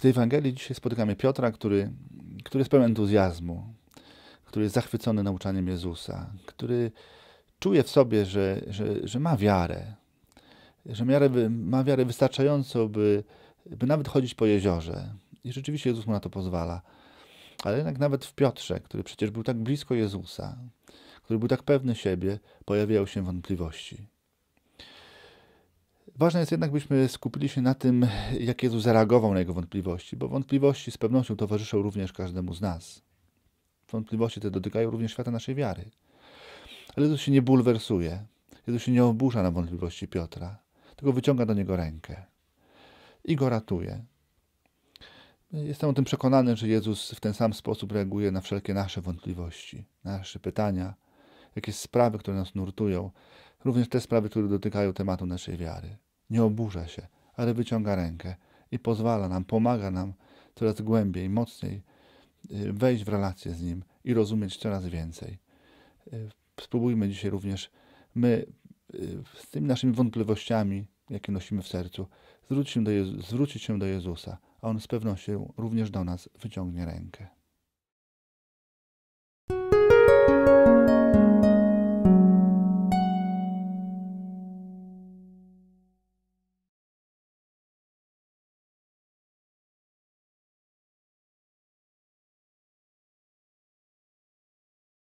W tej Ewangelii dzisiaj spotykamy Piotra, który, który jest pełen entuzjazmu, który jest zachwycony nauczaniem Jezusa, który czuje w sobie, że, że, że ma wiarę, że ma wiarę wystarczająco, by, by nawet chodzić po jeziorze. I rzeczywiście Jezus mu na to pozwala. Ale jednak nawet w Piotrze, który przecież był tak blisko Jezusa, który był tak pewny siebie, pojawiają się wątpliwości. Ważne jest jednak, byśmy skupili się na tym, jak Jezus zareagował na jego wątpliwości, bo wątpliwości z pewnością towarzyszą również każdemu z nas. Wątpliwości te dotykają również świata naszej wiary. Ale Jezus się nie bulwersuje, Jezus się nie oburza na wątpliwości Piotra, tylko wyciąga do niego rękę i go ratuje. Jestem o tym przekonany, że Jezus w ten sam sposób reaguje na wszelkie nasze wątpliwości, nasze pytania, jakieś sprawy, które nas nurtują, również te sprawy, które dotykają tematu naszej wiary nie oburza się, ale wyciąga rękę i pozwala nam, pomaga nam coraz głębiej, mocniej y, wejść w relację z Nim i rozumieć coraz więcej. Y, spróbujmy dzisiaj również my y, z tymi naszymi wątpliwościami, jakie nosimy w sercu, zwrócić się do, Jezu, zwrócić się do Jezusa, a On z pewnością również do nas wyciągnie rękę.